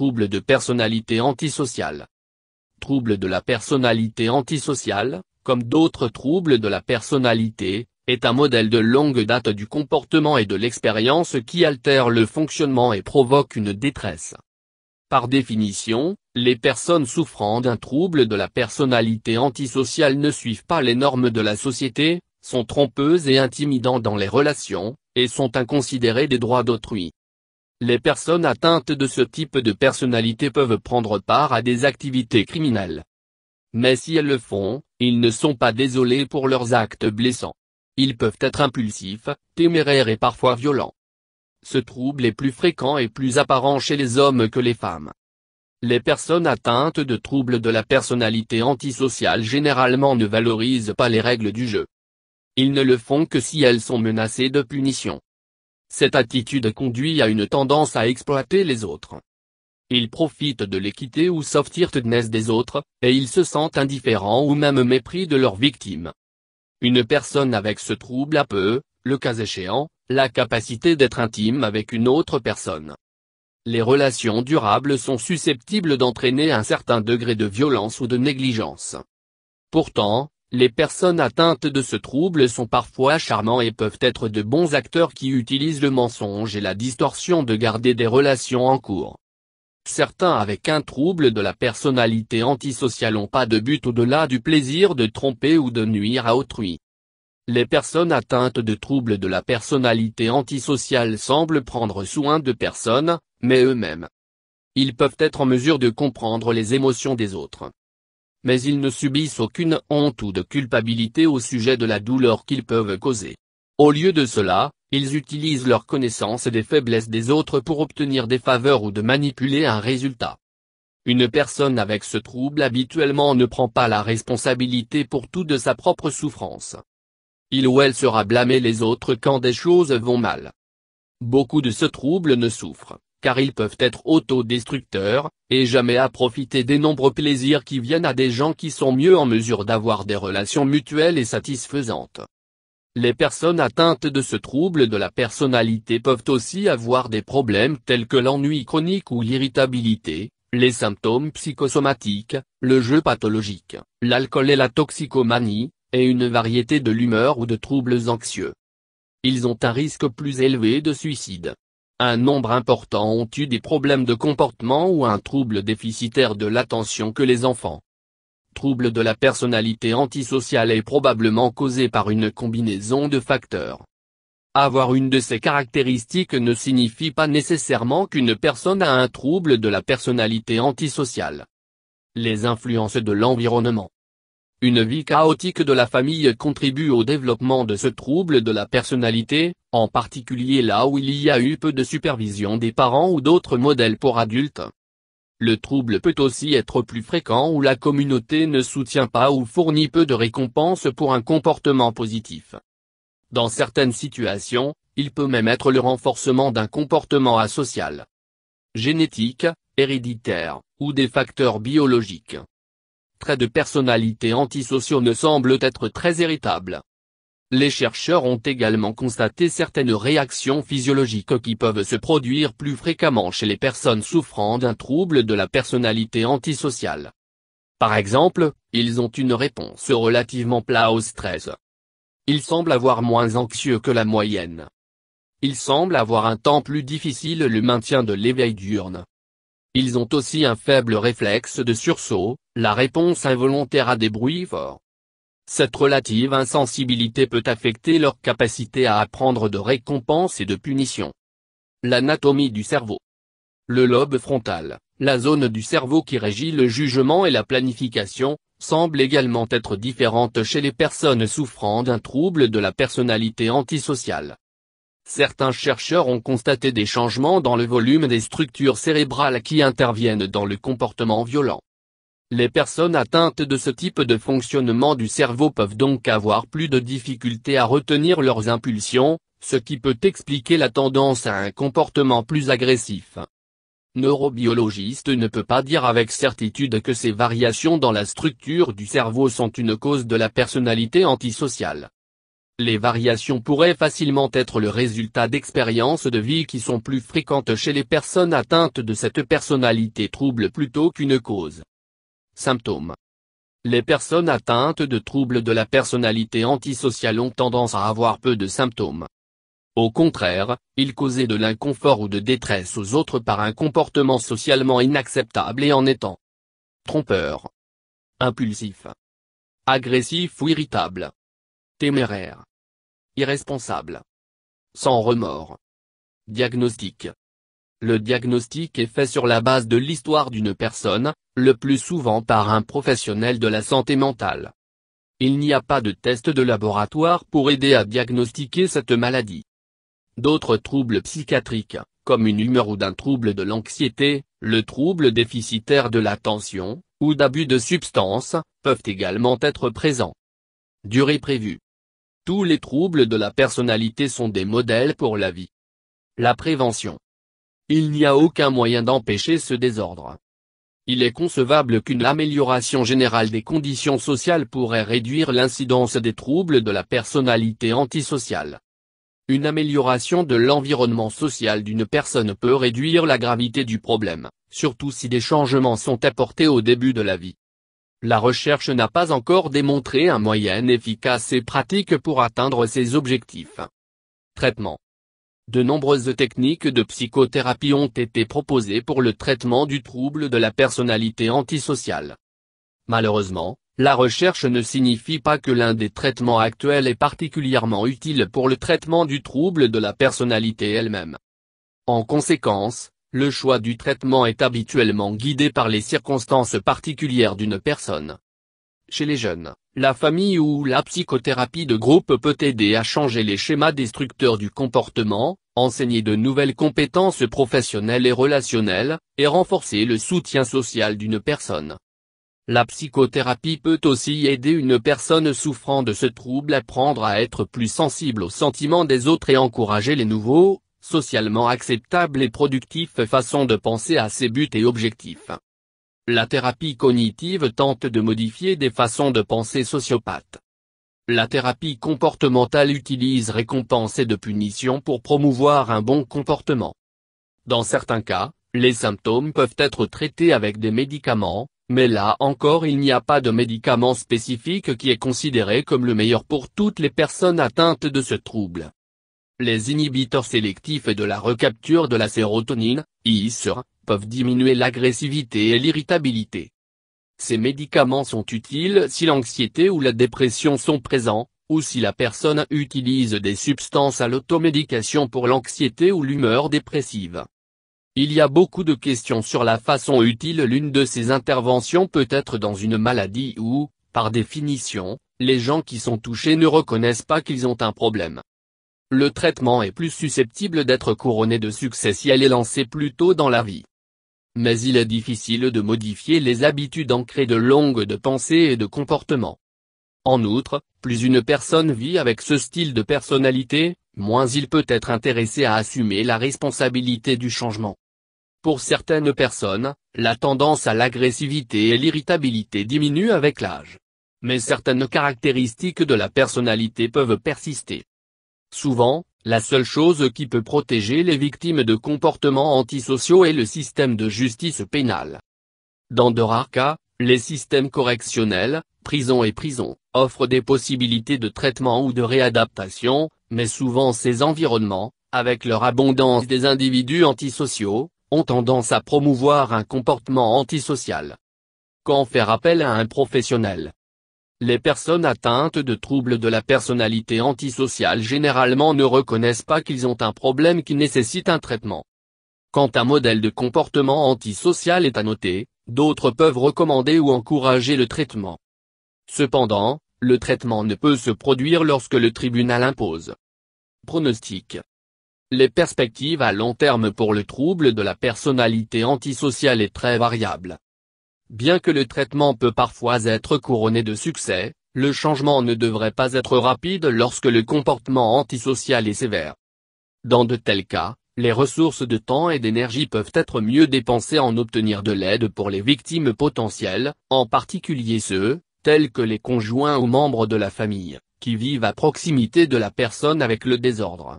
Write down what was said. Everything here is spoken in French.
Trouble de personnalité antisociale. Trouble de la personnalité antisociale, comme d'autres troubles de la personnalité, est un modèle de longue date du comportement et de l'expérience qui altère le fonctionnement et provoque une détresse. Par définition, les personnes souffrant d'un trouble de la personnalité antisociale ne suivent pas les normes de la société, sont trompeuses et intimidantes dans les relations, et sont inconsidérées des droits d'autrui. Les personnes atteintes de ce type de personnalité peuvent prendre part à des activités criminelles. Mais si elles le font, ils ne sont pas désolés pour leurs actes blessants. Ils peuvent être impulsifs, téméraires et parfois violents. Ce trouble est plus fréquent et plus apparent chez les hommes que les femmes. Les personnes atteintes de troubles de la personnalité antisociale généralement ne valorisent pas les règles du jeu. Ils ne le font que si elles sont menacées de punition. Cette attitude conduit à une tendance à exploiter les autres. Ils profitent de l'équité ou soft-heartedness des autres, et ils se sentent indifférents ou même mépris de leurs victimes. Une personne avec ce trouble a peu, le cas échéant, la capacité d'être intime avec une autre personne. Les relations durables sont susceptibles d'entraîner un certain degré de violence ou de négligence. Pourtant, les personnes atteintes de ce trouble sont parfois charmants et peuvent être de bons acteurs qui utilisent le mensonge et la distorsion de garder des relations en cours. Certains avec un trouble de la personnalité antisociale n'ont pas de but au-delà du plaisir de tromper ou de nuire à autrui. Les personnes atteintes de troubles de la personnalité antisociale semblent prendre soin de personnes, mais eux-mêmes. Ils peuvent être en mesure de comprendre les émotions des autres mais ils ne subissent aucune honte ou de culpabilité au sujet de la douleur qu'ils peuvent causer. Au lieu de cela, ils utilisent leur connaissance des faiblesses des autres pour obtenir des faveurs ou de manipuler un résultat. Une personne avec ce trouble habituellement ne prend pas la responsabilité pour tout de sa propre souffrance. Il ou elle sera blâmé les autres quand des choses vont mal. Beaucoup de ce trouble ne souffrent car ils peuvent être autodestructeurs, et jamais à profiter des nombreux plaisirs qui viennent à des gens qui sont mieux en mesure d'avoir des relations mutuelles et satisfaisantes. Les personnes atteintes de ce trouble de la personnalité peuvent aussi avoir des problèmes tels que l'ennui chronique ou l'irritabilité, les symptômes psychosomatiques, le jeu pathologique, l'alcool et la toxicomanie, et une variété de l'humeur ou de troubles anxieux. Ils ont un risque plus élevé de suicide. Un nombre important ont eu des problèmes de comportement ou un trouble déficitaire de l'attention que les enfants. Trouble de la personnalité antisociale est probablement causé par une combinaison de facteurs. Avoir une de ces caractéristiques ne signifie pas nécessairement qu'une personne a un trouble de la personnalité antisociale. Les influences de l'environnement une vie chaotique de la famille contribue au développement de ce trouble de la personnalité, en particulier là où il y a eu peu de supervision des parents ou d'autres modèles pour adultes. Le trouble peut aussi être plus fréquent où la communauté ne soutient pas ou fournit peu de récompenses pour un comportement positif. Dans certaines situations, il peut même être le renforcement d'un comportement asocial. Génétique, héréditaire, ou des facteurs biologiques traits de personnalité antisociaux ne semblent être très héritables. Les chercheurs ont également constaté certaines réactions physiologiques qui peuvent se produire plus fréquemment chez les personnes souffrant d'un trouble de la personnalité antisociale. Par exemple, ils ont une réponse relativement plat au stress. Ils semblent avoir moins anxieux que la moyenne. Ils semblent avoir un temps plus difficile le maintien de l'éveil diurne. Ils ont aussi un faible réflexe de sursaut, la réponse involontaire à des bruits forts. Cette relative insensibilité peut affecter leur capacité à apprendre de récompenses et de punitions. L'anatomie du cerveau. Le lobe frontal, la zone du cerveau qui régit le jugement et la planification, semble également être différente chez les personnes souffrant d'un trouble de la personnalité antisociale. Certains chercheurs ont constaté des changements dans le volume des structures cérébrales qui interviennent dans le comportement violent. Les personnes atteintes de ce type de fonctionnement du cerveau peuvent donc avoir plus de difficultés à retenir leurs impulsions, ce qui peut expliquer la tendance à un comportement plus agressif. Neurobiologiste ne peut pas dire avec certitude que ces variations dans la structure du cerveau sont une cause de la personnalité antisociale. Les variations pourraient facilement être le résultat d'expériences de vie qui sont plus fréquentes chez les personnes atteintes de cette personnalité trouble plutôt qu'une cause. Symptômes Les personnes atteintes de troubles de la personnalité antisociale ont tendance à avoir peu de symptômes. Au contraire, ils causaient de l'inconfort ou de détresse aux autres par un comportement socialement inacceptable et en étant trompeur, impulsif, agressif ou irritable téméraire, irresponsable. Sans remords. Diagnostic. Le diagnostic est fait sur la base de l'histoire d'une personne, le plus souvent par un professionnel de la santé mentale. Il n'y a pas de test de laboratoire pour aider à diagnostiquer cette maladie. D'autres troubles psychiatriques, comme une humeur ou d'un trouble de l'anxiété, le trouble déficitaire de l'attention, ou d'abus de substances, peuvent également être présents. Durée prévue. Tous les troubles de la personnalité sont des modèles pour la vie. La prévention. Il n'y a aucun moyen d'empêcher ce désordre. Il est concevable qu'une amélioration générale des conditions sociales pourrait réduire l'incidence des troubles de la personnalité antisociale. Une amélioration de l'environnement social d'une personne peut réduire la gravité du problème, surtout si des changements sont apportés au début de la vie. La recherche n'a pas encore démontré un moyen efficace et pratique pour atteindre ces objectifs. Traitement De nombreuses techniques de psychothérapie ont été proposées pour le traitement du trouble de la personnalité antisociale. Malheureusement, la recherche ne signifie pas que l'un des traitements actuels est particulièrement utile pour le traitement du trouble de la personnalité elle-même. En conséquence, le choix du traitement est habituellement guidé par les circonstances particulières d'une personne. Chez les jeunes, la famille ou la psychothérapie de groupe peut aider à changer les schémas destructeurs du comportement, enseigner de nouvelles compétences professionnelles et relationnelles, et renforcer le soutien social d'une personne. La psychothérapie peut aussi aider une personne souffrant de ce trouble à prendre à être plus sensible aux sentiments des autres et encourager les nouveaux, socialement acceptable et productif façon de penser à ses buts et objectifs. La thérapie cognitive tente de modifier des façons de penser sociopathes. La thérapie comportementale utilise récompenses et de punition pour promouvoir un bon comportement. Dans certains cas, les symptômes peuvent être traités avec des médicaments, mais là encore il n'y a pas de médicament spécifique qui est considéré comme le meilleur pour toutes les personnes atteintes de ce trouble. Les inhibiteurs sélectifs de la recapture de la sérotonine, ISR, peuvent diminuer l'agressivité et l'irritabilité. Ces médicaments sont utiles si l'anxiété ou la dépression sont présents, ou si la personne utilise des substances à l'automédication pour l'anxiété ou l'humeur dépressive. Il y a beaucoup de questions sur la façon utile l'une de ces interventions peut être dans une maladie où, par définition, les gens qui sont touchés ne reconnaissent pas qu'ils ont un problème le traitement est plus susceptible d'être couronné de succès si elle est lancée plus tôt dans la vie. Mais il est difficile de modifier les habitudes ancrées de longue de pensée et de comportement. En outre, plus une personne vit avec ce style de personnalité, moins il peut être intéressé à assumer la responsabilité du changement. Pour certaines personnes, la tendance à l'agressivité et l'irritabilité diminue avec l'âge. Mais certaines caractéristiques de la personnalité peuvent persister. Souvent, la seule chose qui peut protéger les victimes de comportements antisociaux est le système de justice pénale. Dans de rares cas, les systèmes correctionnels, prison et prison, offrent des possibilités de traitement ou de réadaptation, mais souvent ces environnements, avec leur abondance des individus antisociaux, ont tendance à promouvoir un comportement antisocial. Quand faire appel à un professionnel les personnes atteintes de troubles de la personnalité antisociale généralement ne reconnaissent pas qu'ils ont un problème qui nécessite un traitement. Quand un modèle de comportement antisocial est annoté, d'autres peuvent recommander ou encourager le traitement. Cependant, le traitement ne peut se produire lorsque le tribunal impose. Pronostic. Les perspectives à long terme pour le trouble de la personnalité antisociale est très variable. Bien que le traitement peut parfois être couronné de succès, le changement ne devrait pas être rapide lorsque le comportement antisocial est sévère. Dans de tels cas, les ressources de temps et d'énergie peuvent être mieux dépensées en obtenir de l'aide pour les victimes potentielles, en particulier ceux, tels que les conjoints ou membres de la famille, qui vivent à proximité de la personne avec le désordre.